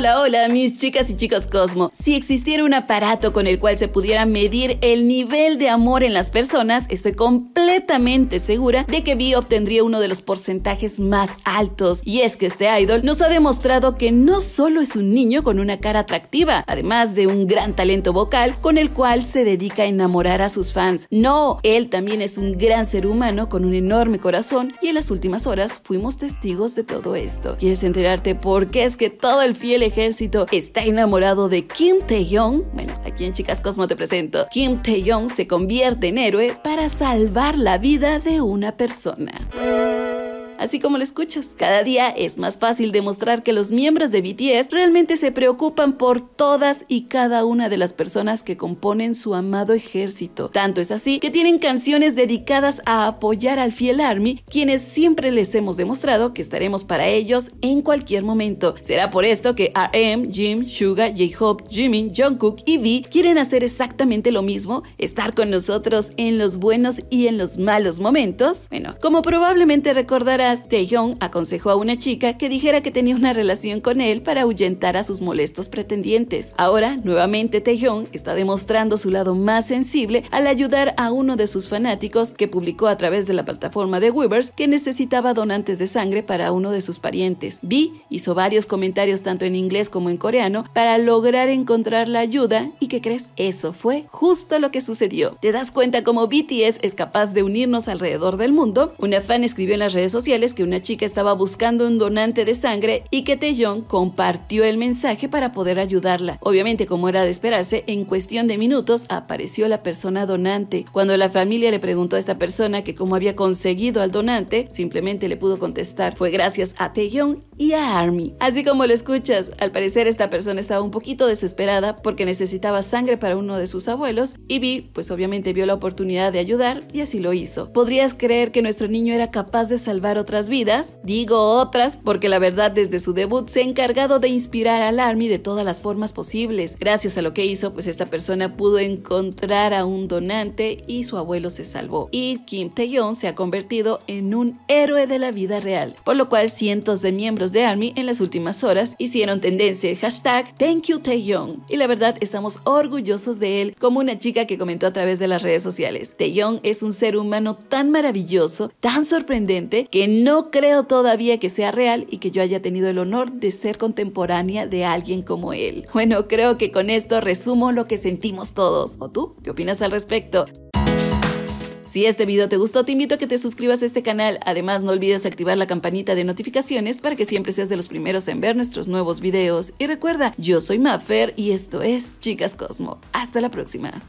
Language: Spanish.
Hola, hola, mis chicas y chicos Cosmo. Si existiera un aparato con el cual se pudiera medir el nivel de amor en las personas, estoy completamente segura de que Vi obtendría uno de los porcentajes más altos. Y es que este idol nos ha demostrado que no solo es un niño con una cara atractiva, además de un gran talento vocal con el cual se dedica a enamorar a sus fans. No, él también es un gran ser humano con un enorme corazón y en las últimas horas fuimos testigos de todo esto. ¿Quieres enterarte por qué es que todo el fiel ejército está enamorado de Kim Tae-young, bueno, aquí en Chicas Cosmo te presento, Kim Tae-young se convierte en héroe para salvar la vida de una persona. Así como lo escuchas, cada día es más fácil demostrar que los miembros de BTS realmente se preocupan por todas y cada una de las personas que componen su amado ejército. Tanto es así que tienen canciones dedicadas a apoyar al fiel Army, quienes siempre les hemos demostrado que estaremos para ellos en cualquier momento. Será por esto que RM, Jim, Suga, J-Hope, Jimin, Jungkook y V quieren hacer exactamente lo mismo, estar con nosotros en los buenos y en los malos momentos. Bueno, como probablemente recordarás, Taehyung aconsejó a una chica que dijera que tenía una relación con él para ahuyentar a sus molestos pretendientes. Ahora, nuevamente, Taehyung está demostrando su lado más sensible al ayudar a uno de sus fanáticos que publicó a través de la plataforma de Weavers que necesitaba donantes de sangre para uno de sus parientes. Vi hizo varios comentarios tanto en inglés como en coreano para lograr encontrar la ayuda y ¿qué crees? Eso fue justo lo que sucedió. ¿Te das cuenta cómo BTS es capaz de unirnos alrededor del mundo? Una fan escribió en las redes sociales que una chica estaba buscando un donante de sangre y que Taeyong compartió el mensaje para poder ayudarla. Obviamente, como era de esperarse, en cuestión de minutos apareció la persona donante. Cuando la familia le preguntó a esta persona que cómo había conseguido al donante, simplemente le pudo contestar, fue gracias a Taeyong y a Army. Así como lo escuchas, al parecer esta persona estaba un poquito desesperada porque necesitaba sangre para uno de sus abuelos y Vi, pues obviamente vio la oportunidad de ayudar y así lo hizo. ¿Podrías creer que nuestro niño era capaz de salvar otro? vidas, digo otras porque la verdad desde su debut se ha encargado de inspirar al Army de todas las formas posibles. Gracias a lo que hizo, pues esta persona pudo encontrar a un donante y su abuelo se salvó. Y Kim Taehyung se ha convertido en un héroe de la vida real, por lo cual cientos de miembros de ARMY en las últimas horas hicieron tendencia el hashtag Thank you Taeyong. Y la verdad estamos orgullosos de él, como una chica que comentó a través de las redes sociales. Taehyung es un ser humano tan maravilloso, tan sorprendente, que no creo todavía que sea real y que yo haya tenido el honor de ser contemporánea de alguien como él. Bueno, creo que con esto resumo lo que sentimos todos. ¿O tú? ¿Qué opinas al respecto? Si este video te gustó, te invito a que te suscribas a este canal. Además, no olvides activar la campanita de notificaciones para que siempre seas de los primeros en ver nuestros nuevos videos. Y recuerda, yo soy Maffer y esto es Chicas Cosmo. Hasta la próxima.